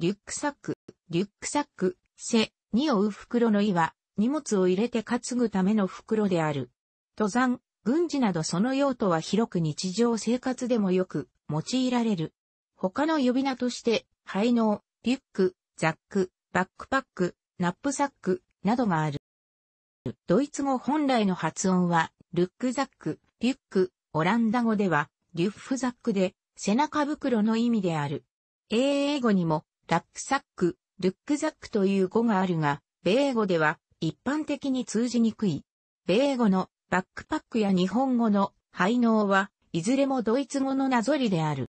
リュックサック、リュックサック、背に追う袋の意は、荷物を入れて担ぐための袋である。登山、軍事などその用途は広く日常生活でもよく用いられる。他の呼び名として、配能、リュック、ザック、バックパック、ナップサックなどがある。ドイツ語本来の発音は、ルックザック、リュック、オランダ語では、リュッフザックで、背中袋の意味である。英語にも、ラックサック、ルックザックという語があるが、米語では一般的に通じにくい。米語のバックパックや日本語の配納はいずれもドイツ語のなぞりである。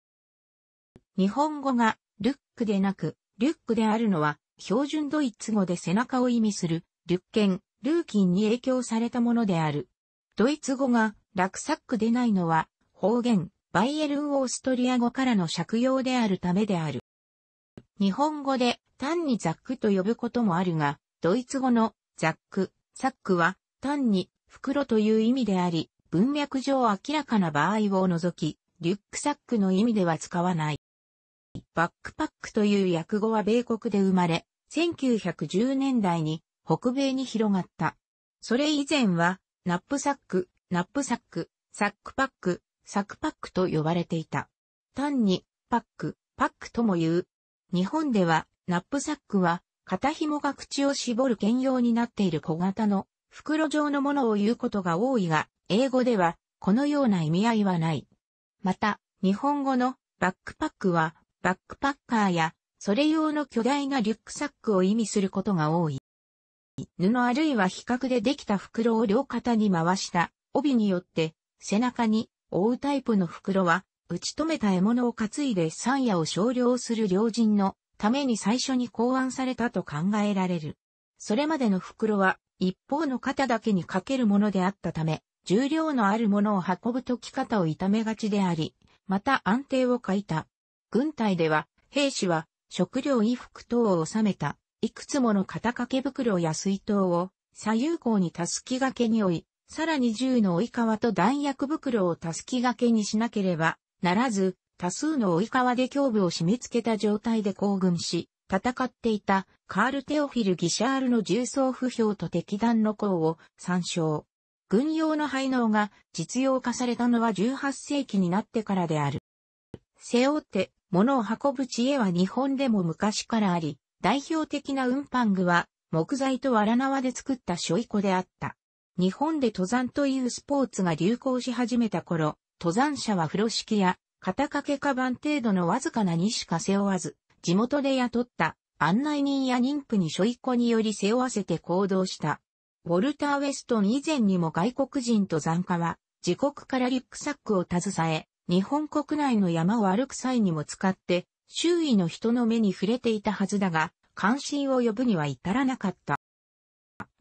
日本語がルックでなく、リュックであるのは、標準ドイツ語で背中を意味する、リュッケン、ルーキンに影響されたものである。ドイツ語がラクサックでないのは、方言、バイエルン・オーストリア語からの借用であるためである。日本語で単にザックと呼ぶこともあるが、ドイツ語のザック、サックは単に袋という意味であり、文脈上明らかな場合を除き、リュックサックの意味では使わない。バックパックという訳語は米国で生まれ、1910年代に北米に広がった。それ以前は、ナップサック、ナップサック、サックパック、サックパックと呼ばれていた。単に、パック、パックとも言う、日本では、ナップサックは、肩紐が口を絞る兼用になっている小型の袋状のものを言うことが多いが、英語ではこのような意味合いはない。また、日本語のバックパックは、バックパッカーや、それ用の巨大なリュックサックを意味することが多い。布あるいは比較でできた袋を両肩に回した帯によって背中に覆うタイプの袋は打ち止めた獲物を担いで山野を少量する良人のために最初に考案されたと考えられる。それまでの袋は一方の肩だけにかけるものであったため、重量のあるものを運ぶとき方を痛めがちであり、また安定を欠いた。軍隊では、兵士は食料衣服等を収めた、いくつもの肩掛け袋や水筒を左右口にたすき掛けに追い、さらに銃の追い革と弾薬袋をたすき掛けにしなければならず、多数の追川で胸部を締め付けた状態で行軍し、戦っていたカール・テオフィル・ギシャールの重装不評と敵団の功を参照。軍用の配能が実用化されたのは18世紀になってからである。背負って物を運ぶ知恵は日本でも昔からあり、代表的な運搬具は木材と藁縄で作ったょいこであった。日本で登山というスポーツが流行し始めた頃、登山者は風呂敷や肩掛けカバン程度のわずかなにしか背負わず、地元で雇った案内人や妊婦に背負子により背負わせて行動した。ウォルター・ウェストン以前にも外国人登山家は、自国からリュックサックを携え、日本国内の山を歩く際にも使って、周囲の人の目に触れていたはずだが、関心を呼ぶには至らなかった。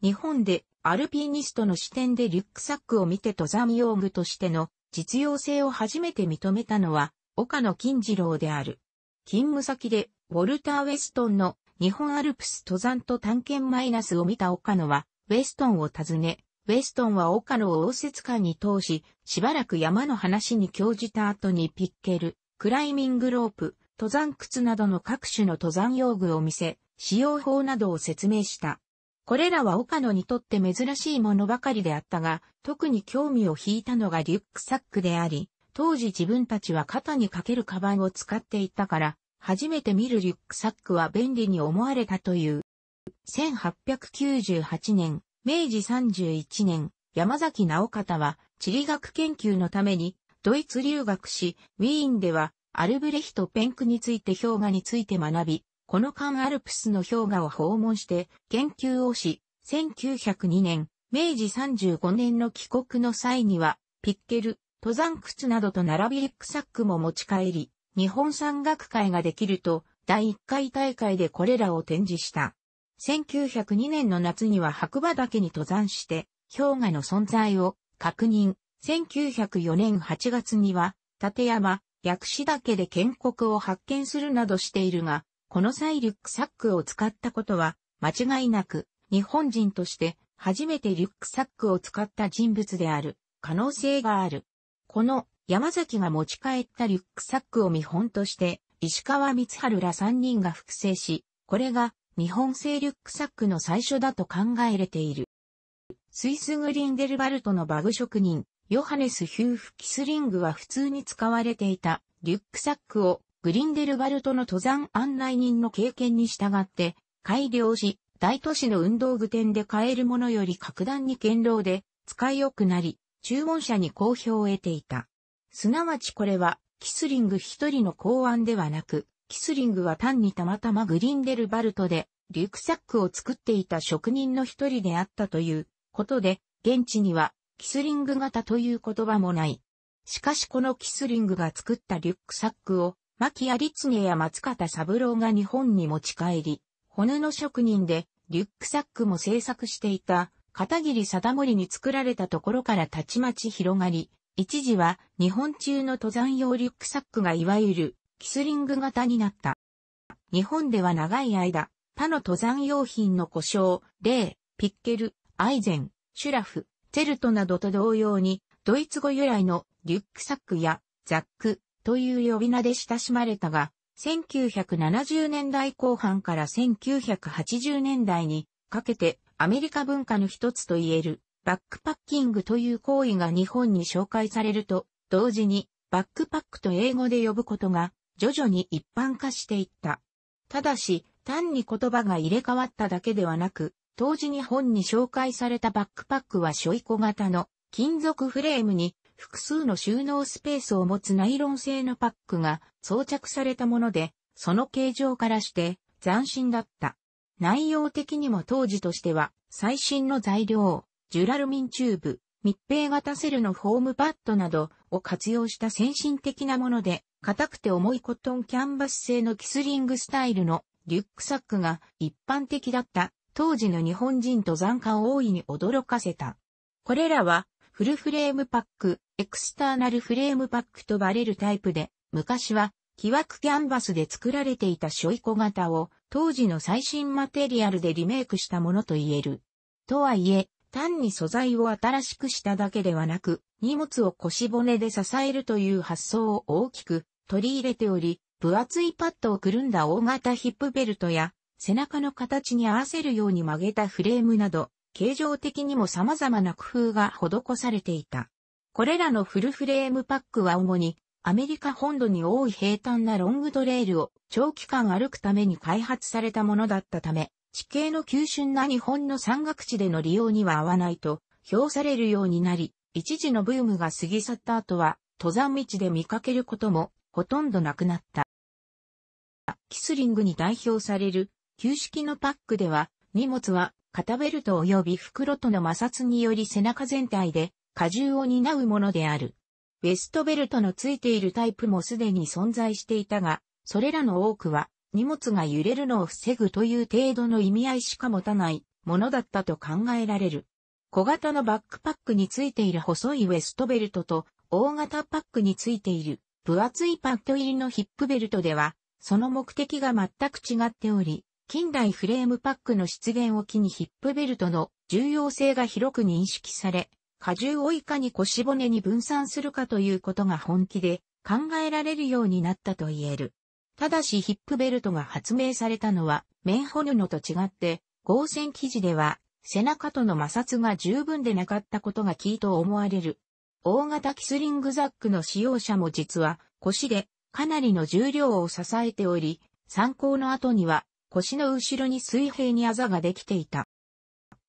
日本でアルピニストの視点でリュックサックを見て登山用具としての実用性を初めて認めたのは、岡野金次郎である。勤務先で、ウォルター・ウェストンの日本アルプス登山と探検マイナスを見た岡野は、ウェストンを訪ね、ウェストンは岡野を応接館に通し、しばらく山の話に興じた後にピッケル、クライミングロープ、登山靴などの各種の登山用具を見せ、使用法などを説明した。これらは岡野にとって珍しいものばかりであったが、特に興味を引いたのがリュックサックであり、当時自分たちは肩にかけるカバンを使っていたから、初めて見るリュックサックは便利に思われたという。1898年、明治31年、山崎直方は地理学研究のためにドイツ留学し、ウィーンではアルブレヒト・ペンクについて氷河について学び、この間アルプスの氷河を訪問して研究をし、1902年、明治35年の帰国の際には、ピッケル、登山靴などと並びリックサックも持ち帰り、日本山岳会ができると、第1回大会でこれらを展示した。1902年の夏には白馬岳に登山して、氷河の存在を確認。1904年8月には、立山、薬師岳で建国を発見するなどしているが、この際リュックサックを使ったことは、間違いなく、日本人として初めてリュックサックを使った人物である可能性がある。この山崎が持ち帰ったリュックサックを見本として石川光春ら3人が複製し、これが日本製リュックサックの最初だと考えれている。スイスグリンデルバルトのバグ職人、ヨハネス・ヒューフ・キスリングは普通に使われていたリュックサックをグリンデルバルトの登山案内人の経験に従って改良し、大都市の運動具店で買えるものより格段に堅牢で使い良くなり、注文者に好評を得ていた。すなわちこれは、キスリング一人の考案ではなく、キスリングは単にたまたまグリンデルバルトで、リュックサックを作っていた職人の一人であったということで、現地には、キスリング型という言葉もない。しかしこのキスリングが作ったリュックサックを、牧リツ根や松方三郎が日本に持ち帰り、骨の職人でリュックサックも制作していた片桐貞森に作られたところからたちまち広がり、一時は日本中の登山用リュックサックがいわゆるキスリング型になった。日本では長い間、他の登山用品の故障、例、ピッケル、アイゼン、シュラフ、ツェルトなどと同様に、ドイツ語由来のリュックサックやザック、という呼び名で親しまれたが、1970年代後半から1980年代にかけてアメリカ文化の一つと言えるバックパッキングという行為が日本に紹介されると同時にバックパックと英語で呼ぶことが徐々に一般化していった。ただし単に言葉が入れ替わっただけではなく当時日本に紹介されたバックパックはショい小型の金属フレームに複数の収納スペースを持つナイロン製のパックが装着されたもので、その形状からして斬新だった。内容的にも当時としては最新の材料、ジュラルミンチューブ、密閉型セルのフォームパッドなどを活用した先進的なもので、硬くて重いコットンキャンバス製のキスリングスタイルのリュックサックが一般的だった当時の日本人登山家を大いに驚かせた。これらはフルフレームパック、エクスターナルフレームパックとバレるタイプで、昔は、木枠キャンバスで作られていたショイコ型を、当時の最新マテリアルでリメイクしたものと言える。とはいえ、単に素材を新しくしただけではなく、荷物を腰骨で支えるという発想を大きく取り入れており、分厚いパッドをくるんだ大型ヒップベルトや、背中の形に合わせるように曲げたフレームなど、形状的にも様々な工夫が施されていた。これらのフルフレームパックは主にアメリカ本土に多い平坦なロングトレイルを長期間歩くために開発されたものだったため、地形の急峻な日本の山岳地での利用には合わないと評されるようになり、一時のブームが過ぎ去った後は、登山道で見かけることもほとんどなくなった。キスリングに代表される旧式のパックでは、荷物は肩ベルト及び袋との摩擦により背中全体で荷重を担うものである。ウェストベルトのついているタイプもすでに存在していたが、それらの多くは荷物が揺れるのを防ぐという程度の意味合いしか持たないものだったと考えられる。小型のバックパックについている細いウェストベルトと大型パックについている分厚いパッド入りのヒップベルトでは、その目的が全く違っており、近代フレームパックの出現を機にヒップベルトの重要性が広く認識され、荷重をいかに腰骨に分散するかということが本気で考えられるようになったと言える。ただしヒップベルトが発明されたのは、綿布布と違って、合戦生地では、背中との摩擦が十分でなかったことがキーと思われる。大型キスリングザックの使用者も実は腰でかなりの重量を支えており、参考の後には腰の後ろに水平にあざができていた。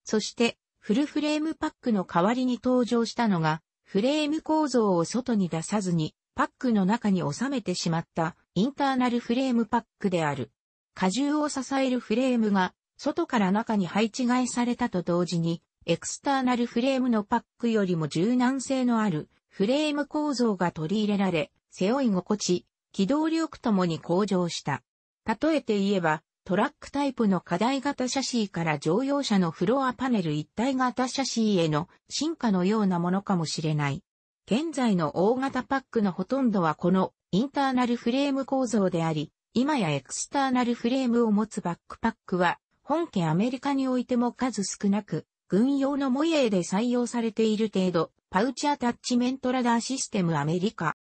そしてフルフレームパックの代わりに登場したのが、フレーム構造を外に出さずに、パックの中に収めてしまったインターナルフレームパックである。荷重を支えるフレームが外から中に配置換えされたと同時に、エクスターナルフレームのパックよりも柔軟性のあるフレーム構造が取り入れられ、背負い心地、機動力ともに向上した。例えて言えば、トラックタイプの課題型シャシーから乗用車のフロアパネル一体型シャシーへの進化のようなものかもしれない。現在の大型パックのほとんどはこのインターナルフレーム構造であり、今やエクスターナルフレームを持つバックパックは、本家アメリカにおいても数少なく、軍用のモイエーで採用されている程度、パウチアタッチメントラダーシステムアメリカ。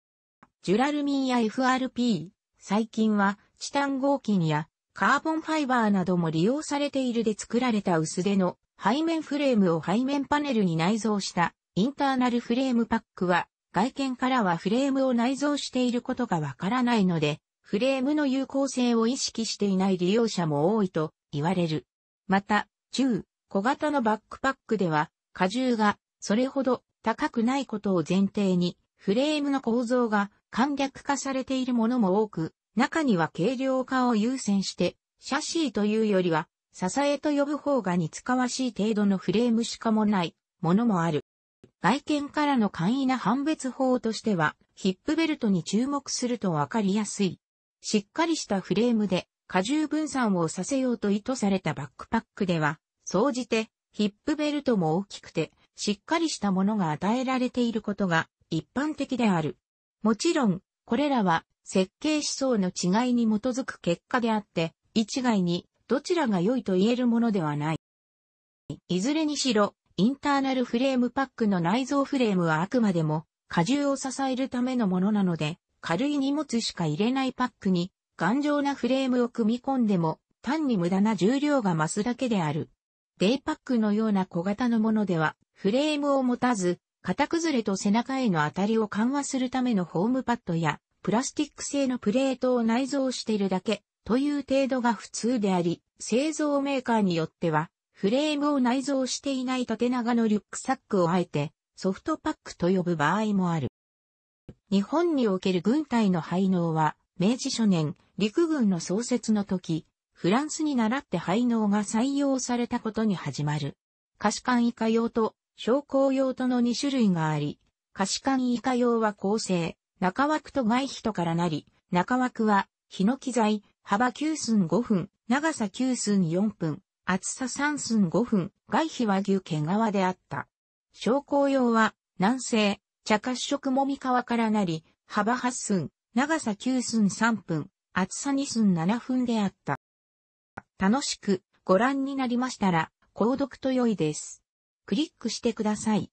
ジュラルミンや FRP、最近はチタン合金やカーボンファイバーなども利用されているで作られた薄手の背面フレームを背面パネルに内蔵したインターナルフレームパックは外見からはフレームを内蔵していることがわからないのでフレームの有効性を意識していない利用者も多いと言われる。また、中、小型のバックパックでは荷重がそれほど高くないことを前提にフレームの構造が簡略化されているものも多く、中には軽量化を優先して、シャシーというよりは、支えと呼ぶ方が似つかわしい程度のフレームしかもないものもある。外見からの簡易な判別法としては、ヒップベルトに注目するとわかりやすい。しっかりしたフレームで荷重分散をさせようと意図されたバックパックでは、総じてヒップベルトも大きくて、しっかりしたものが与えられていることが一般的である。もちろん、これらは設計思想の違いに基づく結果であって、一概にどちらが良いと言えるものではない。いずれにしろ、インターナルフレームパックの内蔵フレームはあくまでも荷重を支えるためのものなので、軽い荷物しか入れないパックに頑丈なフレームを組み込んでも単に無駄な重量が増すだけである。デイパックのような小型のものではフレームを持たず、型崩れと背中への当たりを緩和するためのホームパッドやプラスチック製のプレートを内蔵しているだけという程度が普通であり、製造メーカーによっては、フレームを内蔵していない縦長のリュックサックをあえてソフトパックと呼ぶ場合もある。日本における軍隊の配納は、明治初年、陸軍の創設の時、フランスに倣って配納が採用されたことに始まる。可視管以下用と、昇降用との2種類があり、可視管以下用は構成、中枠と外皮とからなり、中枠は、ヒノキ材、幅9寸5分、長さ9寸4分、厚さ3寸5分、外皮和牛毛皮であった。昇降用は、南西、茶褐色もみ皮からなり、幅8寸、長さ9寸3分、厚さ2寸7分であった。楽しくご覧になりましたら、購読と良いです。クリックしてください。